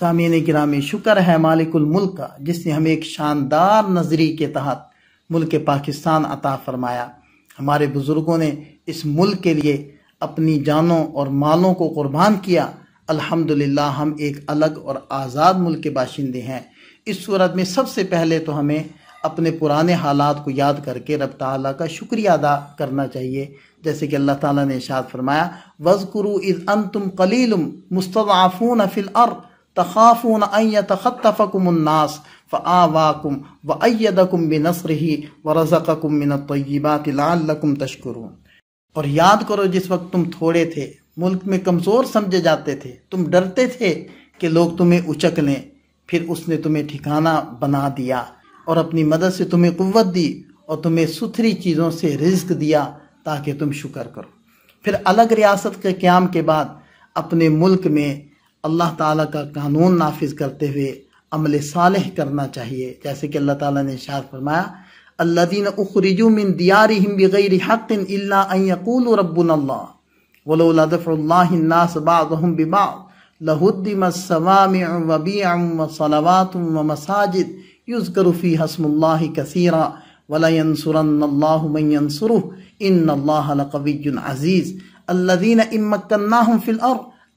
सामीन करामी शुक्र है मालिकुल मुल्क का जिसने हमें एक शानदार नजरी के तहत मुल्क पाकिस्तान अता फरमाया हमारे बुज़ुर्गों ने इस मुल्क के लिए अपनी जानों और मालों को कुर्बान किया अल्हम्दुलिल्लाह हम एक अलग और आज़ाद मुल्क के बाशिंदे हैं इस सूरत में सबसे पहले तो हमें अपने पुराने हालात को याद करके रब ताली का शुक्रिया अदा करना चाहिए जैसे कि अल्लाह ताला ने इशाद फरमाया वज़कुरू इज़ अंतुम कलीलुम मुस्तफ़ून फ़िल अर्ज़ तखाफून يتخطفكم الناس فآواكم अयदकुम بنصره व من मिन لعلكم تشكرون और याद करो जिस वक्त तुम थोड़े थे मुल्क में कमज़ोर समझे जाते थे तुम डरते थे कि लोग तुम्हें उचक लें फिर उसने तुम्हें ठिकाना बना दिया और अपनी मदद से तुम्हें कुत दी और तुम्हें सुथरी चीज़ों से रिज्क दिया ताकि तुम शुक्र करो फिर अलग रियासत के क्याम के बाद अपने मुल्क में अल्लाह ताला का कानून नाफिज करते हुए अमल साल करना चाहिए जैसे कि अल्लाह ताला ने इशार फरमाया अल्लादीन उखरजुमिन दियार बग़ैर हक़िन अयकूल रब्बुन अल्लाह वलोदफ़ल्लासबाहम बिबा लहुद्दीमसवाम वबीम वसलावात व मसाजिद युज़करफ़ी हसमुल्ला कसीरा वलयनसुरन्नसुरु इन अल्लाह कवीन अज़ीज़ अल्लादीन इमकन्ना फ़िल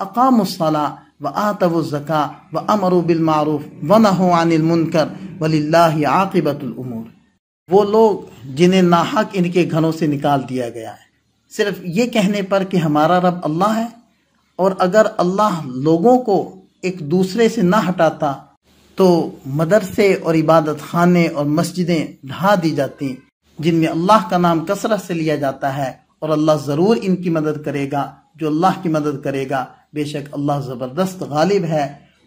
अक़ामसला व आतव ज़क़ा व अमर बिलमारूफ़ व नहो अनिलमुनकर वल्ला आकबतुलमूर वो लोग जिन्हें नाहक इनके घरों से निकाल दिया गया है सिर्फ ये कहने पर कि हमारा रब अल्लाह है और अगर अल्लाह लोगों को एक दूसरे से ना हटाता तो मदरसे और इबादत खाने और मस्जिदें ढहा दी जाती जिनमें अल्लाह का नाम कसरत से लिया जाता है और अल्लाह ज़रूर इनकी मदद करेगा जो अल्लाह की मदद करेगा बेशक अल्लाह ज़बरदस्त गालिब है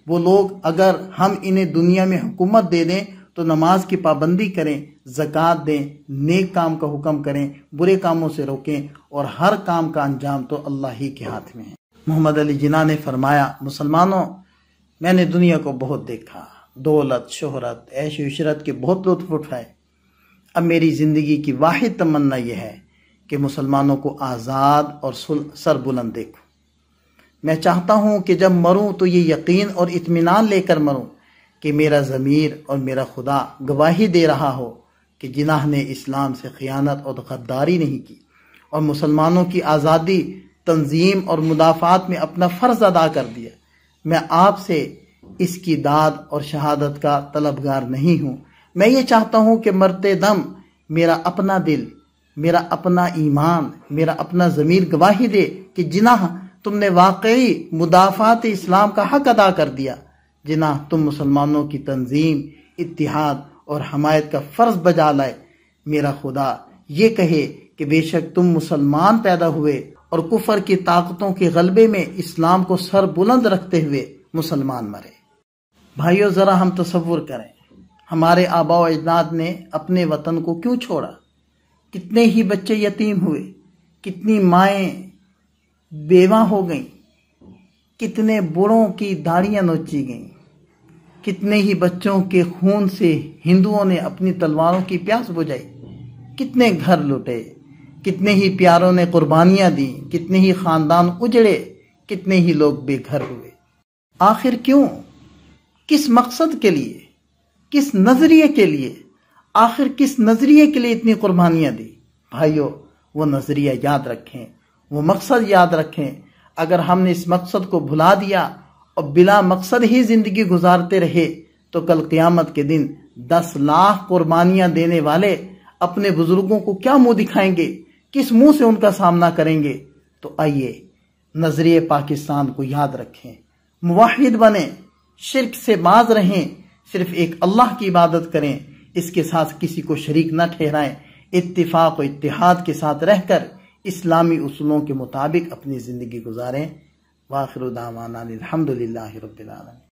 वो लोग अगर हम इन्हें दुनिया में हुकूमत दे दें तो नमाज की पाबंदी करें ज़क़़त दें नेक काम का हुक्म करें बुरे कामों से रोकें और हर काम का अंजाम तो अल्लाह ही के हाथ में है मोहम्मद अली जिना ने फरमाया मुसलमानों मैंने दुनिया को बहुत देखा दौलत शोहरत ऐश उशरत के बहुत लुत्फ उठाए अब मेरी ज़िंदगी की वाद तमन्ना यह है कि मुसलमानों को आज़ाद और सरबुलंद देखूँ मैं चाहता हूँ कि जब मरूँ तो ये यकीन और इत्मीनान लेकर मरूँ कि मेरा ज़मीर और मेरा खुदा गवाही दे रहा हो कि जिनाह ने इस्लाम से ख़यानत और गद्दारी नहीं की और मुसलमानों की आज़ादी तंजीम और मुदाफ़ात में अपना फ़र्ज़ अदा कर दिया मैं आपसे इसकी दाद और शहादत का तलबगार नहीं हूँ मैं ये चाहता हूँ कि मरते दम मेरा अपना दिल मेरा अपना ईमान मेरा अपना ज़मीर गवाही दे कि जिनाह तुमने वाकई मुदाफ़ात इस्लाम का हक अदा कर दिया जिना तुम मुसलमानों की तंजीम इतिहाद और हमायत का फ़र्ज बजा लाए मेरा खुदा ये कहे कि बेशक तुम मुसलमान पैदा हुए और कुफर की ताकतों के गलबे में इस्लाम को सर बुलंद रखते हुए मुसलमान मरे भाइयों ज़रा हम तस्वुर करें हमारे आबाओ अजदाद ने अपने वतन को क्यों छोड़ा कितने ही बच्चे यतीम हुए कितनी माएँ बेवा हो गई कितने बूढ़ों की दाढ़ियां नोची गईं कितने ही बच्चों के खून से हिंदुओं ने अपनी तलवारों की प्यास बुझाई कितने घर लुटे कितने ही प्यारों ने कुर्बानियां दी कितने ही खानदान उजड़े कितने ही लोग बेघर हुए आखिर क्यों किस मकसद के लिए किस नजरिए के लिए आखिर किस नजरिए के लिए इतनी कुर्बानियां दी भाइयों वो नजरिया याद रखें वो मकसद याद रखें अगर हमने इस मकसद को भुला दिया और बिला मकसद ही ज़िंदगी गुजारते रहे तो कल क्यामत के दिन दस लाख कुर्बानियां देने वाले अपने बुज़ुर्गों को क्या मुंह दिखाएंगे किस मुंह से उनका सामना करेंगे तो आइए नज़रिए पाकिस्तान को याद रखें मुवाहिद बने शिरक से बाज रहें सिर्फ एक अल्लाह की इबादत करें इसके साथ किसी को शरीक न ठहराएं इतफाक और इतिहाद के साथ रहकर इस्लामी असूलों के मुताबिक अपनी ज़िंदगी गुजारें वाखिर दावाना अलहमदिल्ला रबालमीन